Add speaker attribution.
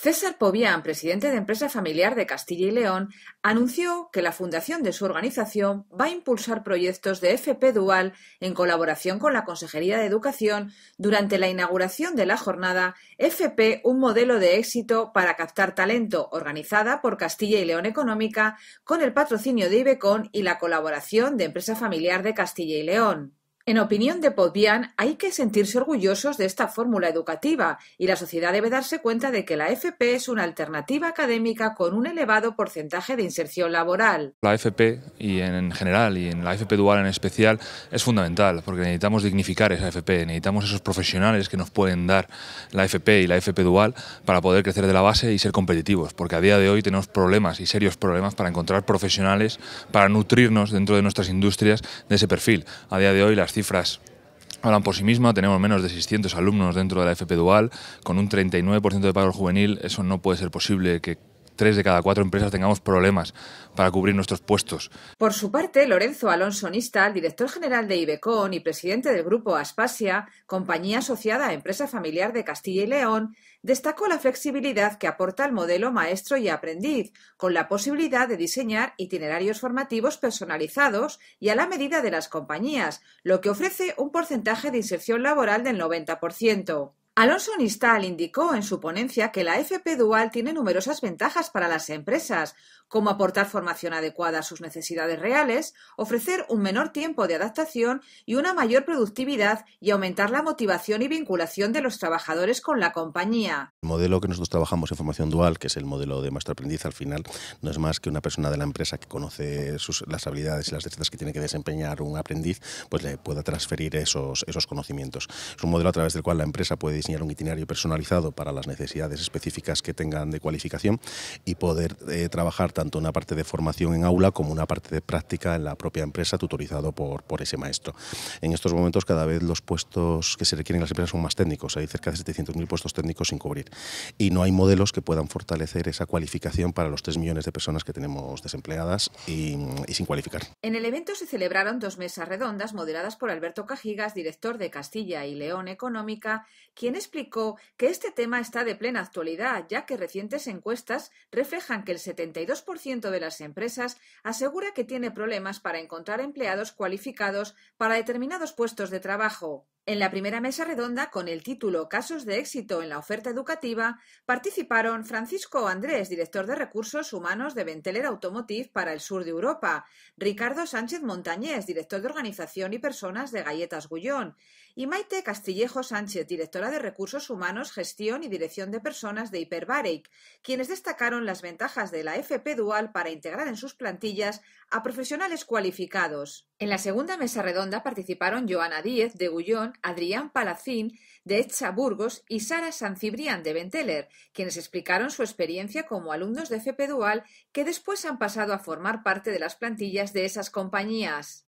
Speaker 1: César Pobian, presidente de Empresa Familiar de Castilla y León, anunció que la fundación de su organización va a impulsar proyectos de FP Dual en colaboración con la Consejería de Educación durante la inauguración de la jornada FP Un modelo de éxito para captar talento, organizada por Castilla y León Económica con el patrocinio de IBECON y la colaboración de Empresa Familiar de Castilla y León. En opinión de Podbian, hay que sentirse orgullosos de esta fórmula educativa y la sociedad debe darse cuenta de que la FP es una alternativa académica con un elevado porcentaje de inserción laboral.
Speaker 2: La FP y en general y en la FP dual en especial es fundamental porque necesitamos dignificar esa FP, necesitamos esos profesionales que nos pueden dar la FP y la FP dual para poder crecer de la base y ser competitivos, porque a día de hoy tenemos problemas y serios problemas para encontrar profesionales para nutrirnos dentro de nuestras industrias de ese perfil. A día de hoy las cifras hablan por sí misma, tenemos menos de 600 alumnos dentro de la FP Dual, con un 39% de paro juvenil, eso no puede ser posible que tres de cada cuatro empresas tengamos problemas para cubrir nuestros puestos.
Speaker 1: Por su parte, Lorenzo Alonso Nista, director general de IBECON y presidente del grupo Aspasia, compañía asociada a empresa familiar de Castilla y León, destacó la flexibilidad que aporta el modelo maestro y aprendiz, con la posibilidad de diseñar itinerarios formativos personalizados y a la medida de las compañías, lo que ofrece un porcentaje de inserción laboral del 90%. Alonso Nistal indicó en su ponencia que la FP Dual tiene numerosas ventajas para las empresas, como aportar formación adecuada a sus necesidades reales, ofrecer un menor tiempo de adaptación y una mayor productividad y aumentar la motivación y vinculación de los trabajadores con la compañía.
Speaker 3: El modelo que nosotros trabajamos en formación dual, que es el modelo de maestro aprendiz, al final no es más que una persona de la empresa que conoce las habilidades y las destrezas que tiene que desempeñar un aprendiz, pues le pueda transferir esos, esos conocimientos. Es un modelo a través del cual la empresa puede un itinerario personalizado para las necesidades específicas que tengan de cualificación y poder eh, trabajar tanto una parte de formación en aula como una parte de práctica en la propia empresa tutorizado por, por ese maestro. En estos momentos cada vez los puestos que se requieren en las empresas son más técnicos, hay cerca de 700.000 puestos técnicos sin cubrir y no hay modelos que puedan fortalecer esa cualificación para los 3 millones de personas que tenemos desempleadas y, y sin cualificar.
Speaker 1: En el evento se celebraron dos mesas redondas moderadas por Alberto Cajigas, director de Castilla y León Económica, quien explicó que este tema está de plena actualidad, ya que recientes encuestas reflejan que el 72% de las empresas asegura que tiene problemas para encontrar empleados cualificados para determinados puestos de trabajo. En la primera mesa redonda, con el título Casos de éxito en la oferta educativa, participaron Francisco Andrés, director de Recursos Humanos de Venteler Automotive para el sur de Europa, Ricardo Sánchez Montañés, director de Organización y Personas de Galletas Gullón, y Maite Castillejo Sánchez, directora de Recursos Humanos, Gestión y Dirección de Personas de Hyperbaric, quienes destacaron las ventajas de la FP Dual para integrar en sus plantillas a profesionales cualificados. En la segunda mesa redonda participaron Joana Díez de Gullón, Adrián Palacín de Echa Burgos y Sara Sancibrián de Venteler, quienes explicaron su experiencia como alumnos de FP Dual que después han pasado a formar parte de las
Speaker 2: plantillas de esas compañías.